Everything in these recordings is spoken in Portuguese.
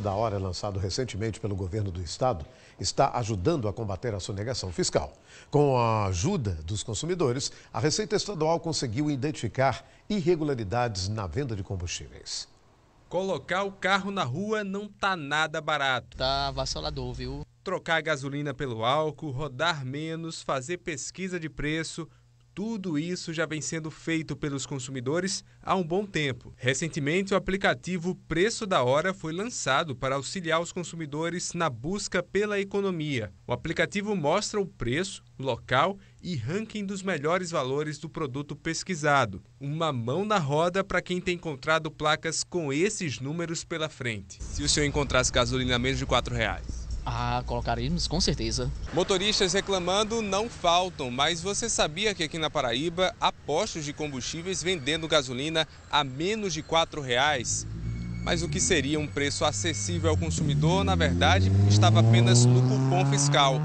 da Hora, lançado recentemente pelo governo do estado, está ajudando a combater a sonegação fiscal. Com a ajuda dos consumidores, a Receita Estadual conseguiu identificar irregularidades na venda de combustíveis. Colocar o carro na rua não tá nada barato. Tá avassalador, viu? Trocar gasolina pelo álcool, rodar menos, fazer pesquisa de preço, tudo isso já vem sendo feito pelos consumidores há um bom tempo. Recentemente, o aplicativo Preço da Hora foi lançado para auxiliar os consumidores na busca pela economia. O aplicativo mostra o preço, local e ranking dos melhores valores do produto pesquisado. Uma mão na roda para quem tem encontrado placas com esses números pela frente. Se o senhor encontrasse gasolina a menos de R$ reais ah, colocaremos com certeza. Motoristas reclamando não faltam, mas você sabia que aqui na Paraíba há postos de combustíveis vendendo gasolina a menos de R$ reais? Mas o que seria um preço acessível ao consumidor, na verdade, estava apenas no cupom fiscal.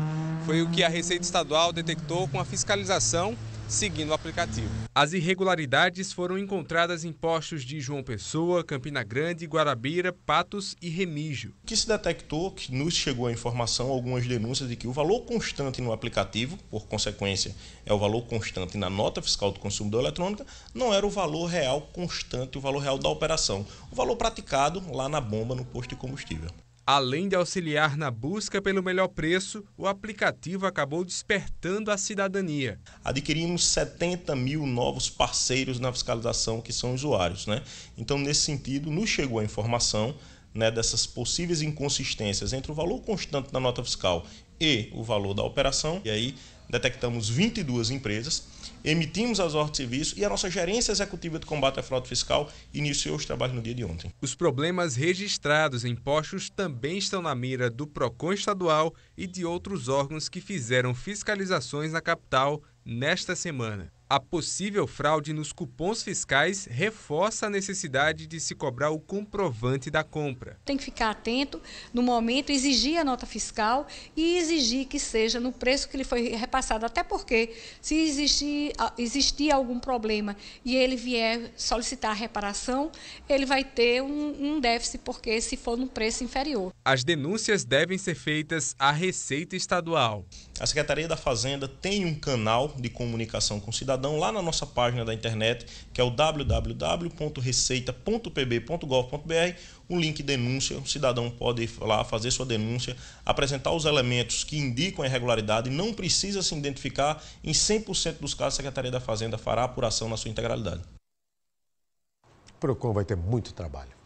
Foi o que a Receita Estadual detectou com a fiscalização seguindo o aplicativo. As irregularidades foram encontradas em postos de João Pessoa, Campina Grande, Guarabira, Patos e Remígio. O que se detectou, que nos chegou a informação, algumas denúncias de que o valor constante no aplicativo, por consequência, é o valor constante na nota fiscal do consumidor eletrônica, não era o valor real constante, o valor real da operação, o valor praticado lá na bomba no posto de combustível. Além de auxiliar na busca pelo melhor preço, o aplicativo acabou despertando a cidadania. Adquirimos 70 mil novos parceiros na fiscalização que são usuários. Né? Então, nesse sentido, nos chegou a informação né, dessas possíveis inconsistências entre o valor constante da nota fiscal e o valor da operação. E aí detectamos 22 empresas, emitimos as ordens de serviço e a nossa gerência executiva de combate à fraude fiscal iniciou os trabalhos no dia de ontem. Os problemas registrados em postos também estão na mira do PROCON estadual e de outros órgãos que fizeram fiscalizações na capital nesta semana. A possível fraude nos cupons fiscais reforça a necessidade de se cobrar o comprovante da compra. Tem que ficar atento no momento, exigir a nota fiscal e exigir que seja no preço que ele foi repassado. Até porque, se existir, existir algum problema e ele vier solicitar reparação, ele vai ter um, um déficit, porque se for no preço inferior. As denúncias devem ser feitas à Receita Estadual a Secretaria da Fazenda tem um canal de comunicação com o cidadão lá na nossa página da internet, que é o www.receita.pb.gov.br. O link denúncia, o cidadão pode ir lá fazer sua denúncia, apresentar os elementos que indicam a irregularidade, não precisa se identificar. Em 100% dos casos, a Secretaria da Fazenda fará apuração na sua integralidade. O PROCON vai ter muito trabalho.